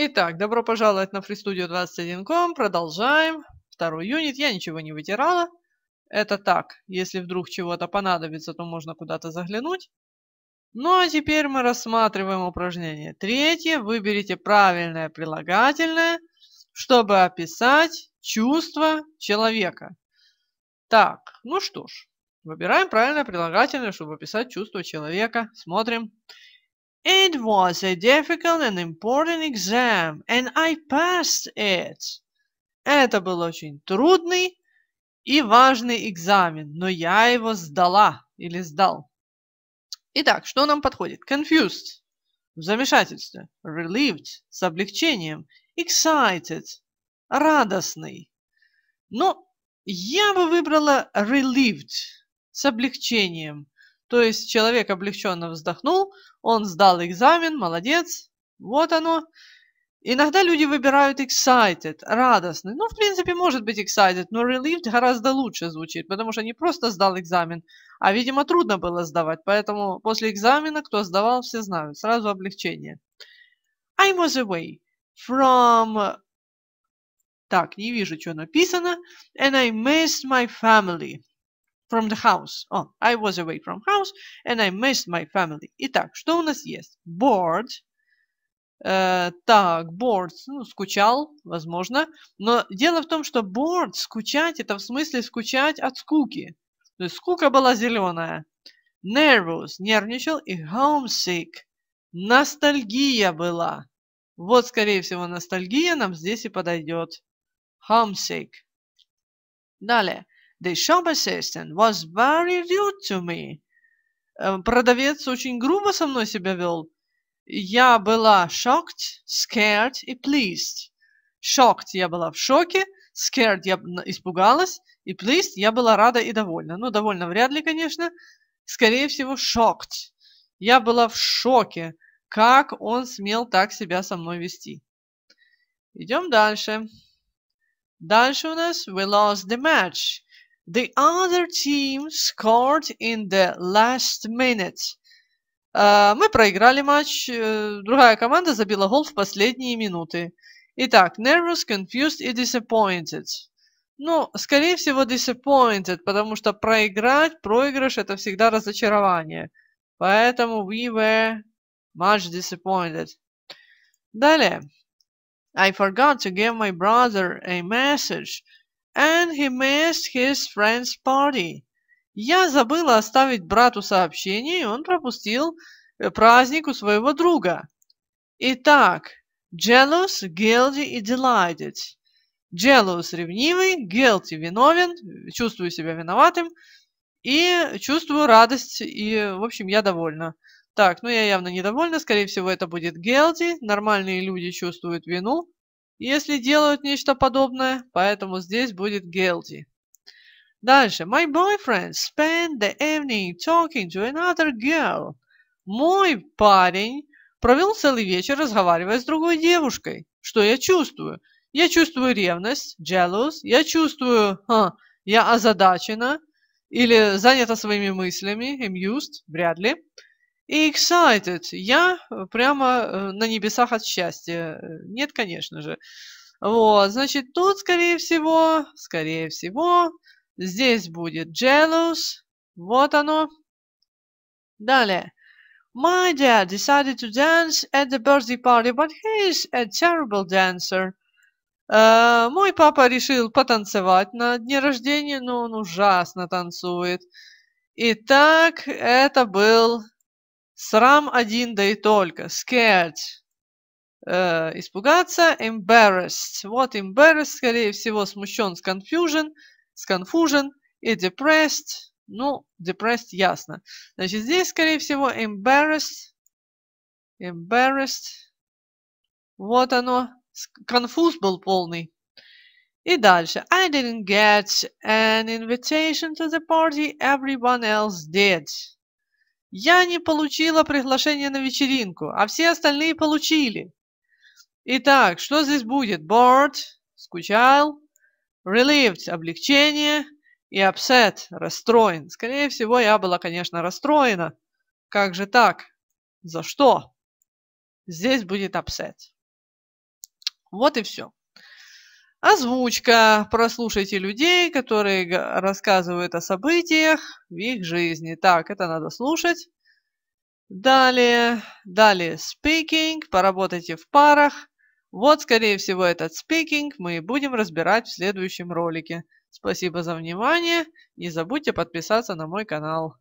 Итак, добро пожаловать на FreeStudio 21.com. Продолжаем. Второй юнит. Я ничего не вытирала. Это так. Если вдруг чего-то понадобится, то можно куда-то заглянуть. Ну а теперь мы рассматриваем упражнение третье. Выберите правильное прилагательное, чтобы описать чувство человека. Так, ну что ж, выбираем правильное прилагательное, чтобы описать чувство человека. Смотрим. Смотрим. It was a difficult and important exam, and I passed it. Это был очень трудный и важный экзамен, но я его сдала или сдал. Итак, что нам подходит? Confused – в замешательстве. Relieved – с облегчением. Excited – радостный. Но ну, я бы выбрала relieved – с облегчением – то есть человек облегченно вздохнул, он сдал экзамен, молодец, вот оно. Иногда люди выбирают excited, радостный. Ну, в принципе, может быть excited, но relieved гораздо лучше звучит, потому что не просто сдал экзамен, а, видимо, трудно было сдавать. Поэтому после экзамена, кто сдавал, все знают. Сразу облегчение. I was away from... Так, не вижу, что написано. And I missed my family from the house. Oh, I was away from house and I missed my family. Итак, что у нас есть? Bored. Э, так, bored, ну, скучал, возможно. Но дело в том, что bored, скучать, это в смысле скучать от скуки. То есть скука была зеленая. Nervous, нервничал. И homesick, ностальгия была. Вот, скорее всего, ностальгия нам здесь и подойдет. Homesick. Далее. The shop assistant was very rude to me. Э, продавец очень грубо со мной себя вел. Я была shocked, scared и pleased. Shocked я была в шоке, scared я испугалась, и pleased я была рада и довольна. Ну, довольно вряд ли, конечно. Скорее всего, shocked. Я была в шоке, как он смел так себя со мной вести. Идем дальше. Дальше у нас we lost the match. The other team scored in the last minute. А, мы проиграли матч. Э, другая команда забила гол в последние минуты. Итак, nervous, confused и disappointed. Ну, скорее всего, disappointed, потому что проиграть, проигрыш – это всегда разочарование. Поэтому we were much disappointed. Далее. I forgot to give my brother a message – And he missed his friend's party. Я забыла оставить брату сообщение, и он пропустил э, праздник у своего друга. Итак, jealous, guilty и delighted. Jealous – ревнивый, guilty – виновен, чувствую себя виноватым и чувствую радость, и, в общем, я довольна. Так, ну я явно недовольна, скорее всего, это будет guilty. Нормальные люди чувствуют вину, если делают нечто подобное, поэтому здесь будет guilty. Дальше. My boyfriend spent the evening talking to another girl. Мой парень провел целый вечер, разговаривая с другой девушкой. Что я чувствую? Я чувствую ревность, jealous. Я чувствую, ха, я озадачена или занята своими мыслями, amused, вряд ли. И excited. Я э, прямо э, на небесах от счастья. Э, нет, конечно же. Вот, значит, тут, скорее всего, скорее всего, здесь будет jealous. Вот оно. Далее. My dad decided to dance at the birthday party, but he is a terrible dancer. Uh, мой папа решил потанцевать на дне рождения, но он ужасно танцует. Итак, это был Срам один, да и только. Scared. Э, испугаться. Embarrassed. Вот embarrassed, скорее всего, смущен, confusion, confusion и depressed. Ну, depressed, ясно. Значит, здесь, скорее всего, embarrassed. Embarrassed. Вот оно. Конфуз был полный. И дальше. I didn't get an invitation to the party. Everyone else did. Я не получила приглашение на вечеринку, а все остальные получили. Итак, что здесь будет? Bored, скучал, relieved, облегчение и upset, расстроен. Скорее всего, я была, конечно, расстроена. Как же так? За что? Здесь будет upset. Вот и все. Озвучка. Прослушайте людей, которые рассказывают о событиях в их жизни. Так, это надо слушать. Далее, далее speaking. Поработайте в парах. Вот, скорее всего, этот speaking мы будем разбирать в следующем ролике. Спасибо за внимание. Не забудьте подписаться на мой канал.